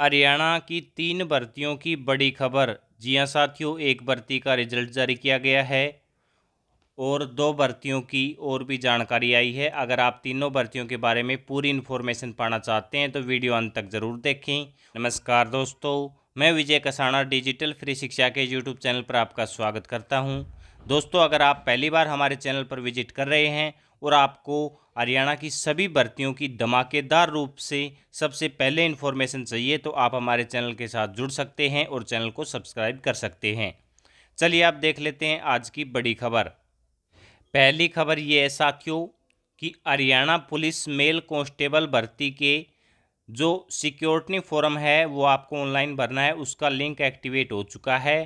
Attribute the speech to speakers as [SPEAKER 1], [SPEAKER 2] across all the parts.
[SPEAKER 1] हरियाणा की तीन भर्तियों की बड़ी खबर जी हाँ साथियों एक भर्ती का रिजल्ट जारी किया गया है और दो भर्तियों की और भी जानकारी आई है अगर आप तीनों भर्तियों के बारे में पूरी इन्फॉर्मेशन पाना चाहते हैं तो वीडियो अंत तक ज़रूर देखें नमस्कार दोस्तों मैं विजय कसाना डिजिटल फ्री शिक्षा के यूट्यूब चैनल पर आपका स्वागत करता हूँ दोस्तों अगर आप पहली बार हमारे चैनल पर विजिट कर रहे हैं और आपको हरियाणा की सभी भर्तियों की धमाकेदार रूप से सबसे पहले इन्फॉर्मेशन चाहिए तो आप हमारे चैनल के साथ जुड़ सकते हैं और चैनल को सब्सक्राइब कर सकते हैं चलिए आप देख लेते हैं आज की बड़ी खबर पहली खबर ये ऐसा साथियों कि हरियाणा पुलिस मेल कॉन्स्टेबल भर्ती के जो सिक्योरिटी फोरम है वो आपको ऑनलाइन भरना है उसका लिंक एक्टिवेट हो चुका है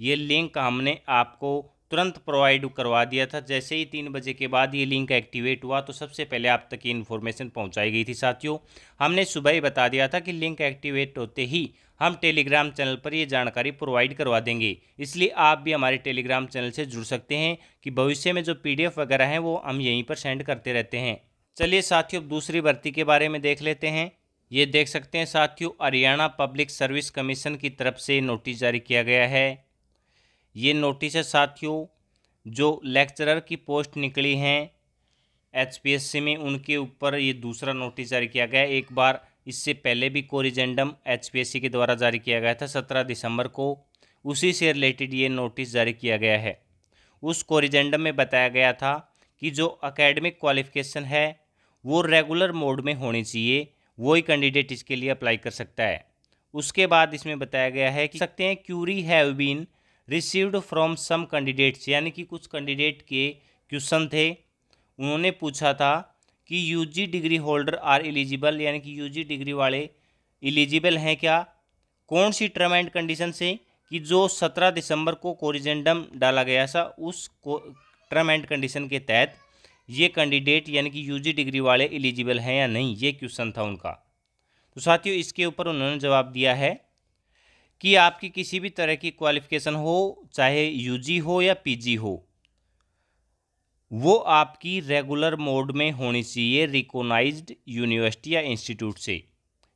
[SPEAKER 1] ये लिंक हमने आपको तुरंत प्रोवाइड करवा दिया था जैसे ही तीन बजे के बाद ये लिंक एक्टिवेट हुआ तो सबसे पहले आप तक ये इन्फॉर्मेशन पहुंचाई गई थी साथियों हमने सुबह ही बता दिया था कि लिंक एक्टिवेट होते ही हम टेलीग्राम चैनल पर ये जानकारी प्रोवाइड करवा देंगे इसलिए आप भी हमारे टेलीग्राम चैनल से जुड़ सकते हैं कि भविष्य में जो पी वगैरह हैं वो हम यहीं पर सेंड करते रहते हैं चलिए साथियों दूसरी भर्ती के बारे में देख लेते हैं ये देख सकते हैं साथियों हरियाणा पब्लिक सर्विस कमीशन की तरफ से नोटिस जारी किया गया है ये नोटिस है साथियों जो लेक्चरर की पोस्ट निकली हैं एचपीएससी में उनके ऊपर ये दूसरा नोटिस जारी किया गया एक बार इससे पहले भी कोरिजेंडम एचपीएससी के द्वारा जारी किया गया था सत्रह दिसंबर को उसी से रिलेटेड ये नोटिस जारी किया गया है उस कोरिजेंडम में बताया गया था कि जो अकेडमिक क्वालिफिकेशन है वो रेगुलर मोड में होनी चाहिए वही कैंडिडेट इसके लिए अप्लाई कर सकता है उसके बाद इसमें बताया गया है कि सकते हैं query have been received from some candidates यानी कि कुछ कैंडिडेट के क्वेश्चन थे उन्होंने पूछा था कि UG degree holder are eligible यानी कि यूजी डिग्री वाले एलिजिबल हैं क्या कौन सी टर्म एंड कंडीशन से कि जो सत्रह दिसंबर को कोरिजेंडम डाला गया था उस टर्म एंड कंडीशन के तहत ये कैंडिडेट यानी कि यूजी डिग्री वाले एलिजिबल हैं या नहीं ये क्वेश्चन था उनका तो साथियों इसके ऊपर उन्होंने जवाब दिया है कि आपकी किसी भी तरह की क्वालिफ़िकेशन हो चाहे यूजी हो या पीजी हो वो आपकी रेगुलर मोड में होनी चाहिए रिकोनाइज्ड यूनिवर्सिटी या इंस्टीट्यूट से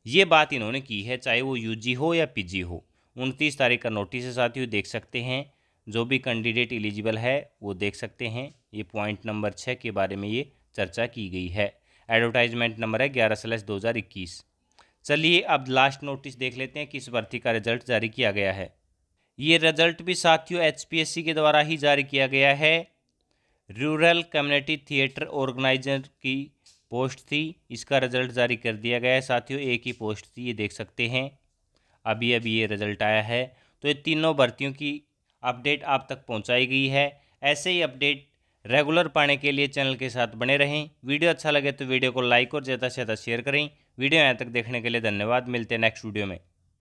[SPEAKER 1] ये बात इन्होंने की है चाहे वो यूजी हो या पीजी हो उनतीस तारीख का नोटिस है साथियों देख सकते हैं जो भी कैंडिडेट एलिजिबल है वो देख सकते हैं ये पॉइंट नंबर छः के बारे में ये चर्चा की गई है एडवर्टाइजमेंट नंबर है ग्यारह स्लैस दो हज़ार इक्कीस चलिए अब लास्ट नोटिस देख लेते हैं कि इस भर्ती का रिजल्ट जारी किया गया है ये रिजल्ट भी साथियों एचपीएससी के द्वारा ही जारी किया गया है रूरल कम्युनिटी थिएटर ऑर्गेनाइजर की पोस्ट थी इसका रिजल्ट जारी कर दिया गया है साथियों एक ही पोस्ट थी ये देख सकते हैं अभी अभी ये रिजल्ट आया है तो ये तीनों भर्तियों की अपडेट आप तक पहुंचाई गई है ऐसे ही अपडेट रेगुलर पाने के लिए चैनल के साथ बने रहें वीडियो अच्छा लगे तो वीडियो को लाइक और ज़्यादा से ज़्यादा शेयर करें वीडियो यहाँ तक देखने के लिए धन्यवाद मिलते हैं नेक्स्ट वीडियो में